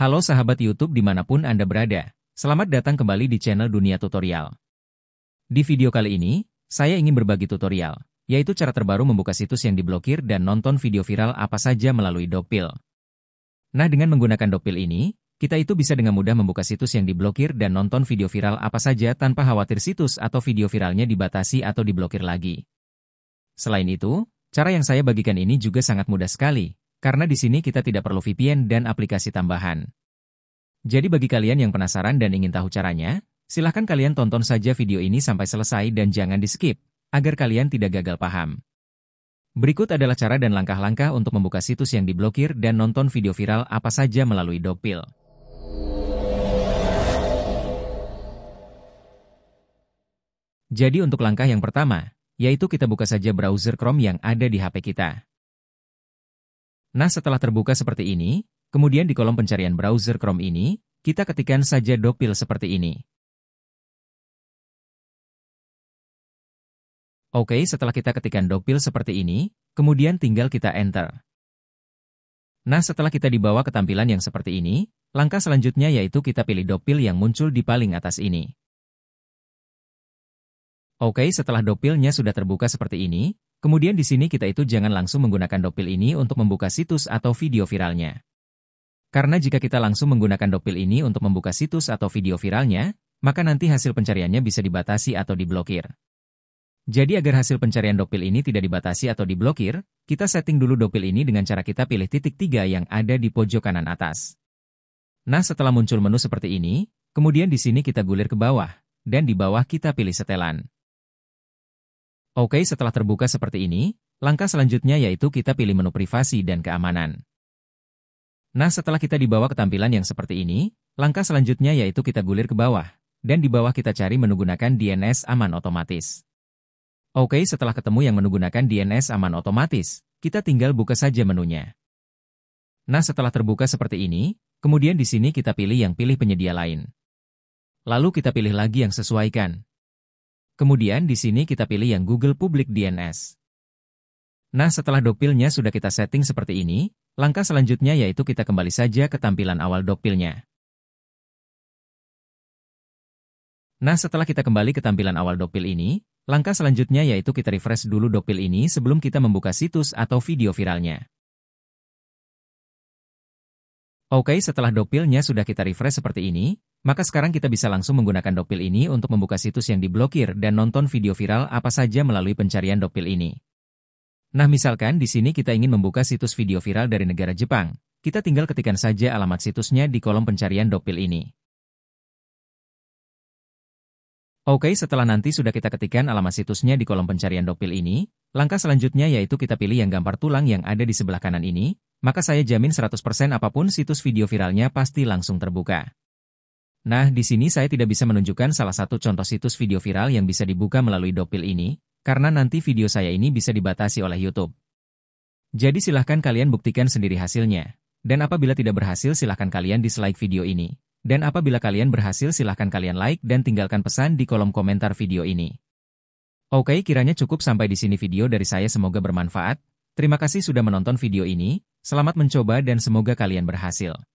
Halo sahabat YouTube dimanapun Anda berada, selamat datang kembali di channel Dunia Tutorial. Di video kali ini, saya ingin berbagi tutorial, yaitu cara terbaru membuka situs yang diblokir dan nonton video viral apa saja melalui Dokpil. Nah dengan menggunakan Dokpil ini, kita itu bisa dengan mudah membuka situs yang diblokir dan nonton video viral apa saja tanpa khawatir situs atau video viralnya dibatasi atau diblokir lagi. Selain itu, cara yang saya bagikan ini juga sangat mudah sekali, karena di sini kita tidak perlu VPN dan aplikasi tambahan. Jadi bagi kalian yang penasaran dan ingin tahu caranya, silahkan kalian tonton saja video ini sampai selesai dan jangan di-skip, agar kalian tidak gagal paham. Berikut adalah cara dan langkah-langkah untuk membuka situs yang diblokir dan nonton video viral apa saja melalui Dogpil. Jadi untuk langkah yang pertama, yaitu kita buka saja browser Chrome yang ada di HP kita. Nah setelah terbuka seperti ini, kemudian di kolom pencarian browser Chrome ini, kita ketikkan saja dopil seperti ini. Oke, setelah kita ketikkan dopil seperti ini, kemudian tinggal kita enter. Nah, setelah kita dibawa ke tampilan yang seperti ini, langkah selanjutnya yaitu kita pilih dopil yang muncul di paling atas ini. Oke, setelah dopilnya sudah terbuka seperti ini, Kemudian di sini kita itu jangan langsung menggunakan dopil ini untuk membuka situs atau video viralnya. Karena jika kita langsung menggunakan dopil ini untuk membuka situs atau video viralnya, maka nanti hasil pencariannya bisa dibatasi atau diblokir. Jadi agar hasil pencarian dopil ini tidak dibatasi atau diblokir, kita setting dulu dopil ini dengan cara kita pilih titik tiga yang ada di pojok kanan atas. Nah setelah muncul menu seperti ini, kemudian di sini kita gulir ke bawah, dan di bawah kita pilih setelan. Oke setelah terbuka seperti ini, langkah selanjutnya yaitu kita pilih menu privasi dan keamanan. Nah setelah kita dibawa ke tampilan yang seperti ini, langkah selanjutnya yaitu kita gulir ke bawah, dan di bawah kita cari menu gunakan DNS aman otomatis. Oke setelah ketemu yang menggunakan DNS aman otomatis, kita tinggal buka saja menunya. Nah setelah terbuka seperti ini, kemudian di sini kita pilih yang pilih penyedia lain. Lalu kita pilih lagi yang sesuaikan, Kemudian di sini kita pilih yang Google Public DNS. Nah, setelah dokpilnya sudah kita setting seperti ini, langkah selanjutnya yaitu kita kembali saja ke tampilan awal dokpilnya. Nah, setelah kita kembali ke tampilan awal dokpil ini, langkah selanjutnya yaitu kita refresh dulu dokpil ini sebelum kita membuka situs atau video viralnya. Oke, setelah dokpilnya sudah kita refresh seperti ini, maka sekarang kita bisa langsung menggunakan Dokpil ini untuk membuka situs yang diblokir dan nonton video viral apa saja melalui pencarian Dokpil ini. Nah misalkan di sini kita ingin membuka situs video viral dari negara Jepang, kita tinggal ketikkan saja alamat situsnya di kolom pencarian Dokpil ini. Oke, setelah nanti sudah kita ketikkan alamat situsnya di kolom pencarian Dokpil ini, langkah selanjutnya yaitu kita pilih yang gambar tulang yang ada di sebelah kanan ini, maka saya jamin 100% apapun situs video viralnya pasti langsung terbuka. Nah, di sini saya tidak bisa menunjukkan salah satu contoh situs video viral yang bisa dibuka melalui dopil ini, karena nanti video saya ini bisa dibatasi oleh YouTube. Jadi silahkan kalian buktikan sendiri hasilnya. Dan apabila tidak berhasil silahkan kalian dislike video ini. Dan apabila kalian berhasil silahkan kalian like dan tinggalkan pesan di kolom komentar video ini. Oke kiranya cukup sampai di sini video dari saya semoga bermanfaat. Terima kasih sudah menonton video ini, selamat mencoba dan semoga kalian berhasil.